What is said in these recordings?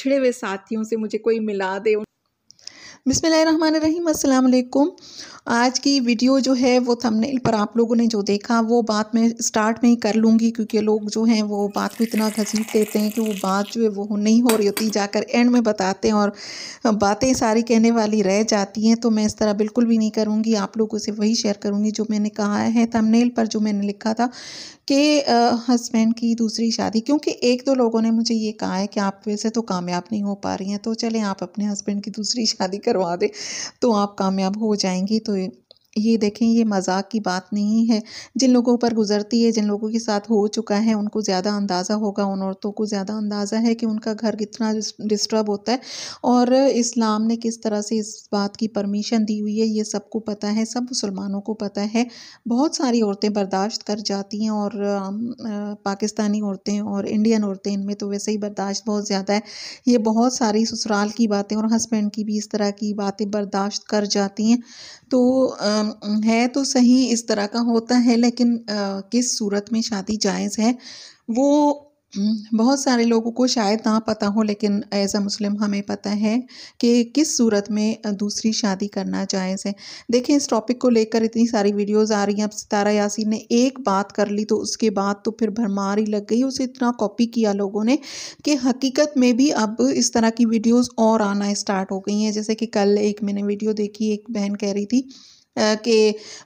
बिछड़े हुए साथियों से मुझे कोई मिला दे बिसमीम अल्लाम आज की वीडियो जो है वो थंबनेल पर आप लोगों ने जो देखा वो बात मैं स्टार्ट में ही कर लूँगी क्योंकि लोग जो हैं वो बात को इतना घसीट देते हैं कि वो बात जो है वो नहीं हो रही होती जाकर एंड में बताते हैं और बातें सारी कहने वाली रह जाती हैं तो मैं इस तरह बिल्कुल भी नहीं करूँगी आप लोगों से वही शेयर करूँगी जो मैंने कहा है थंबनेल पर जो मैंने लिखा था कि हस्बैंड की दूसरी शादी क्योंकि एक दो लोगों ने मुझे ये कहा है कि आप वैसे तो कामयाब नहीं हो पा रही हैं तो चलें आप अपने हस्बैंड की दूसरी शादी कर करवा दे तो आप कामयाब हो जाएंगी तो ये देखें ये मजाक की बात नहीं है जिन लोगों पर गुजरती है जिन लोगों के साथ हो चुका है उनको ज़्यादा अंदाज़ा होगा उन औरतों को ज़्यादा अंदाज़ा है कि उनका घर कितना डिस्टर्ब होता है और इस्लाम ने किस तरह से इस बात की परमिशन दी हुई है ये सबको पता है सब मुसलमानों को पता है बहुत सारी औरतें बर्दाश्त कर जाती हैं और पाकिस्तानी औरतें और इंडियन औरतें इनमें तो वैसे ही बर्दाश्त बहुत ज़्यादा है ये बहुत सारी ससुराल की बातें और हस्बैंड की भी इस तरह की बातें बर्दाश्त कर जाती हैं तो है तो सही इस तरह का होता है लेकिन किस सूरत में शादी जायज़ है वो बहुत सारे लोगों को शायद ना पता हो लेकिन एज अ मुस्लिम हमें पता है कि किस सूरत में दूसरी शादी करना जायज़ है देखें इस टॉपिक को लेकर इतनी सारी वीडियोस आ रही हैं अब सितारा यासीन ने एक बात कर ली तो उसके बाद तो फिर भरमार ही लग गई उसे इतना कॉपी किया लोगों ने कि हकीकत में भी अब इस तरह की वीडियोज़ और आना स्टार्ट हो गई हैं जैसे कि कल एक मैंने वीडियो देखी एक बहन कह रही थी के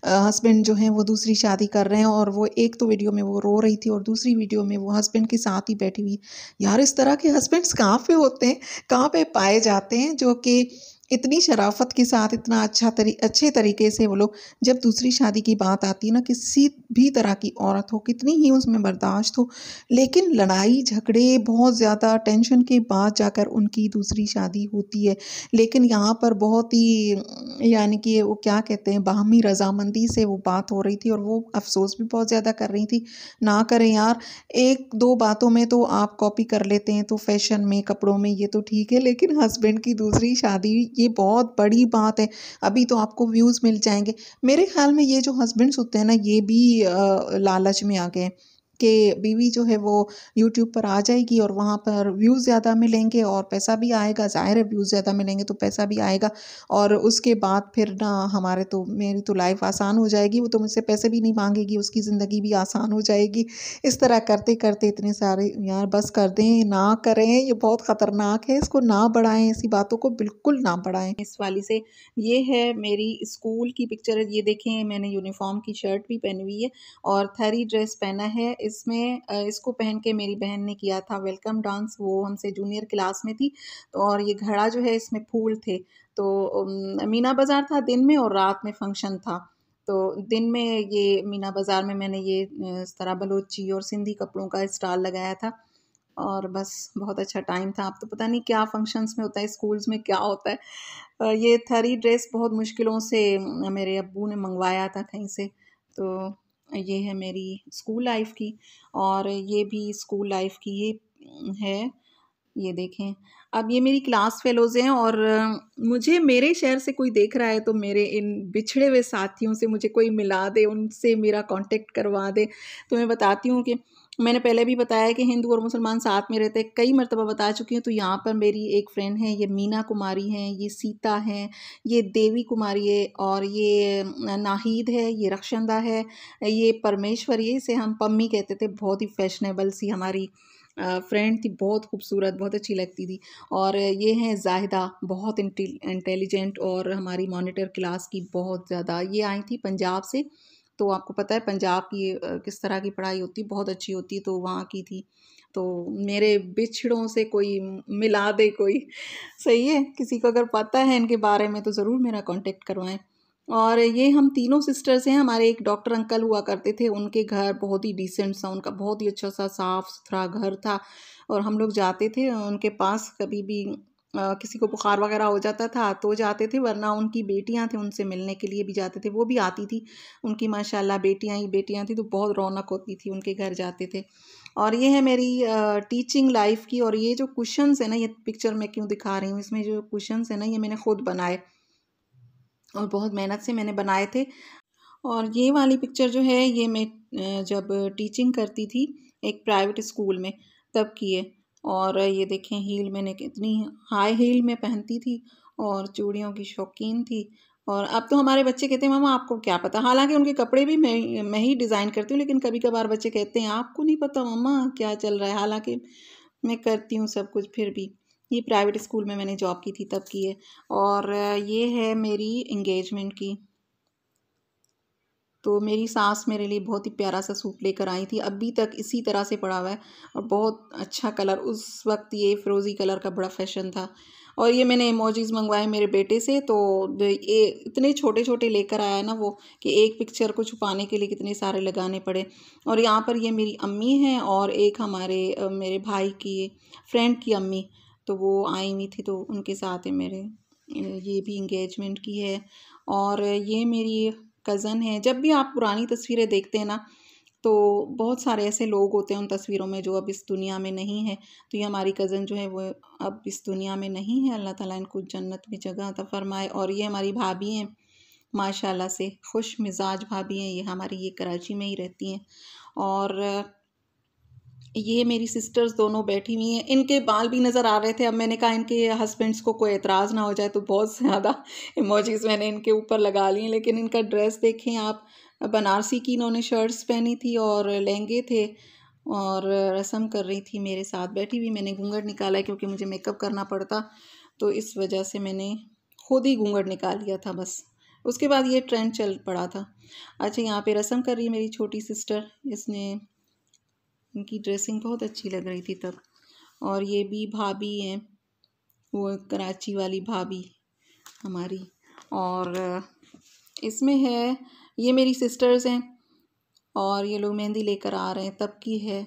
हस्बैंड जो हैं वो दूसरी शादी कर रहे हैं और वो एक तो वीडियो में वो रो रही थी और दूसरी वीडियो में वो हस्बैंड के साथ ही बैठी हुई यार इस तरह के हस्बैंड्स कहाँ पे होते हैं कहाँ पे पाए जाते हैं जो कि इतनी शराफत के साथ इतना अच्छा तरी अच्छे तरीके से वो लोग जब दूसरी शादी की बात आती है ना किसी भी तरह की औरत हो कितनी ही उसमें बर्दाश्त हो लेकिन लड़ाई झगड़े बहुत ज़्यादा टेंशन के बाद जाकर उनकी दूसरी शादी होती है लेकिन यहाँ पर बहुत ही यानी कि वो क्या कहते हैं बाहमी रजामंदी से वो बात हो रही थी और वो अफसोस भी बहुत ज़्यादा कर रही थी ना करें यार एक दो बातों में तो आप कॉपी कर लेते हैं तो फैशन में कपड़ों में ये तो ठीक है लेकिन हस्बैंड की दूसरी शादी ये ये बहुत बड़ी बात है अभी तो आपको व्यूज़ मिल जाएंगे मेरे ख्याल में ये जो हस्बैंड्स होते हैं ना ये भी लालच में आ गए के बीवी जो है वो यूट्यूब पर आ जाएगी और वहाँ पर व्यूज़ ज़्यादा मिलेंगे और पैसा भी आएगा ज़ाहिर है व्यूज़ ज़्यादा मिलेंगे तो पैसा भी आएगा और उसके बाद फिर ना हमारे तो मेरी तो लाइफ आसान हो जाएगी वो तो मुझसे पैसे भी नहीं मांगेगी उसकी ज़िंदगी भी आसान हो जाएगी इस तरह करते करते इतने सारे यार बस कर दें ना करें ये बहुत ख़तरनाक है इसको ना बढ़ाएँ ऐसी बातों को बिल्कुल ना बढ़ाएँ इस वाली से ये है मेरी स्कूल की पिक्चर ये देखें मैंने यूनिफॉर्म की शर्ट भी पहनी हुई है और थरी ड्रेस पहना है इस इसमें इसको पहन के मेरी बहन ने किया था वेलकम डांस वो हमसे जूनियर क्लास में थी तो और ये घड़ा जो है इसमें फूल थे तो मीना बाज़ार था दिन में और रात में फंक्शन था तो दिन में ये मीना बाज़ार में मैंने ये इस तरह बलोची और सिंधी कपड़ों का स्टॉल लगाया था और बस बहुत अच्छा टाइम था आप तो पता नहीं क्या फंक्शंस में होता है स्कूल्स में क्या होता है ये थरी ड्रेस बहुत मुश्किलों से मेरे अबू ने मंगवाया था कहीं से तो ये है मेरी स्कूल लाइफ की और ये भी स्कूल लाइफ की ही है ये देखें अब ये मेरी क्लास फेलोज़ हैं और मुझे मेरे शहर से कोई देख रहा है तो मेरे इन बिछड़े हुए साथियों से मुझे कोई मिला दे उनसे मेरा कांटेक्ट करवा दे तो मैं बताती हूँ कि मैंने पहले भी बताया कि हिंदू और मुसलमान साथ में रहते हैं कई मरतबा बता चुकी हूँ तो यहाँ पर मेरी एक फ्रेंड है ये मीना कुमारी हैं ये सीता हैं ये देवी कुमारी है और ये नाहिद है ये रक्षंदा है ये परमेश्वर ये इसे हम पम्मी कहते थे बहुत ही फैशनेबल सी हमारी फ्रेंड थी बहुत खूबसूरत बहुत अच्छी लगती थी और ये हैं जाहिदा बहुत इंटेलिजेंट और हमारी मॉनिटर क्लास की बहुत ज़्यादा ये आई थी पंजाब से तो आपको पता है पंजाब की किस तरह की पढ़ाई होती बहुत अच्छी होती तो वहाँ की थी तो मेरे बिछड़ों से कोई मिला दे कोई सही है किसी को अगर पता है इनके बारे में तो ज़रूर मेरा कॉन्टेक्ट करवाएं और ये हम तीनों सिस्टर्स हैं हमारे एक डॉक्टर अंकल हुआ करते थे उनके घर बहुत ही डिसेंट सा उनका बहुत ही अच्छा सा साफ़ सुथरा घर था और हम लोग जाते थे उनके पास कभी भी किसी को बुखार वगैरह हो जाता था तो जाते थे वरना उनकी बेटियां थी उनसे मिलने के लिए भी जाते थे वो भी आती थी उनकी माशाल्लाह बेटियां ही बेटियां थी तो बहुत रौनक होती थी उनके घर जाते थे और ये है मेरी टीचिंग लाइफ की और ये जो क्वेश्चन है ना ये पिक्चर मैं क्यों दिखा रही हूँ इसमें जो क्वेश्चन है ना ये मैंने खुद बनाए और बहुत मेहनत से मैंने बनाए थे और ये वाली पिक्चर जो है ये मैं जब टीचिंग करती थी एक प्राइवेट स्कूल में तब की है और ये देखें हील मैंने कितनी हाई हील में पहनती थी और चूड़ियों की शौकीन थी और अब तो हमारे बच्चे कहते हैं मामा आपको क्या पता हालांकि उनके कपड़े भी मैं मैं ही डिज़ाइन करती हूँ लेकिन कभी कभार बच्चे कहते हैं आपको नहीं पता मामा क्या चल रहा है हालांकि मैं करती हूँ सब कुछ फिर भी ये प्राइवेट स्कूल में मैंने जॉब की थी तब की है और ये है मेरी इंगेजमेंट की तो मेरी सास मेरे लिए बहुत ही प्यारा सा सूट लेकर आई थी अभी तक इसी तरह से पड़ा हुआ है और बहुत अच्छा कलर उस वक्त ये फिरोज़ी कलर का बड़ा फैशन था और ये मैंने इमोजीज़ मंगवाए मेरे बेटे से तो ये इतने छोटे छोटे लेकर आया ना वो कि एक पिक्चर को छुपाने के लिए कितने सारे लगाने पड़े और यहाँ पर ये मेरी अम्मी हैं और एक हमारे मेरे भाई की फ्रेंड की अम्मी तो वो आई हुई थी तो उनके साथ है मेरे ये भी इंगेजमेंट की है और ये मेरी कज़न हैं जब भी आप पुरानी तस्वीरें देखते हैं ना तो बहुत सारे ऐसे लोग होते हैं उन तस्वीरों में जो अब इस दुनिया में नहीं है तो ये हमारी कज़न जो है वो अब इस दुनिया में नहीं है अल्लाह ताला इनको जन्नत में जगह अता फरमाए और ये हमारी भाभी हैं माशाल्लाह से खुश मिजाज भाभी हैं ये हमारी ये कराची में ही रहती हैं और ये मेरी सिस्टर्स दोनों बैठी हुई हैं इनके बाल भी नज़र आ रहे थे अब मैंने कहा इनके हस्बैंड्स को कोई एतराज़ ना हो जाए तो बहुत ज़्यादा इमोजीज़ मैंने इनके ऊपर लगा लिए लेकिन इनका ड्रेस देखें आप बनारसी की इन्होंने शर्ट्स पहनी थी और लहंगे थे और रस्म कर रही थी मेरे साथ बैठी हुई मैंने घूंघट निकाला क्योंकि मुझे मेकअप करना पड़ता तो इस वजह से मैंने खुद ही घूंघट निकाल लिया था बस उसके बाद ये ट्रेंड चल पड़ा था अच्छा यहाँ पे रस्म कर रही है मेरी छोटी सिस्टर इसने इनकी ड्रेसिंग बहुत अच्छी लग रही थी तब और ये भी भाभी हैं वो कराची वाली भाभी हमारी और इसमें है ये मेरी सिस्टर्स हैं और ये लोग मेहंदी लेकर आ रहे हैं तब की है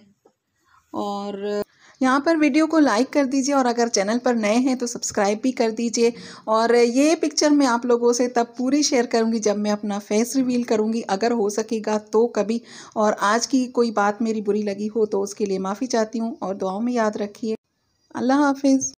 और यहाँ पर वीडियो को लाइक कर दीजिए और अगर चैनल पर नए हैं तो सब्सक्राइब भी कर दीजिए और ये पिक्चर मैं आप लोगों से तब पूरी शेयर करूँगी जब मैं अपना फेस रिवील करूँगी अगर हो सकेगा तो कभी और आज की कोई बात मेरी बुरी लगी हो तो उसके लिए माफ़ी चाहती हूँ और दुआओं में याद रखिए अल्लाह हाफिज़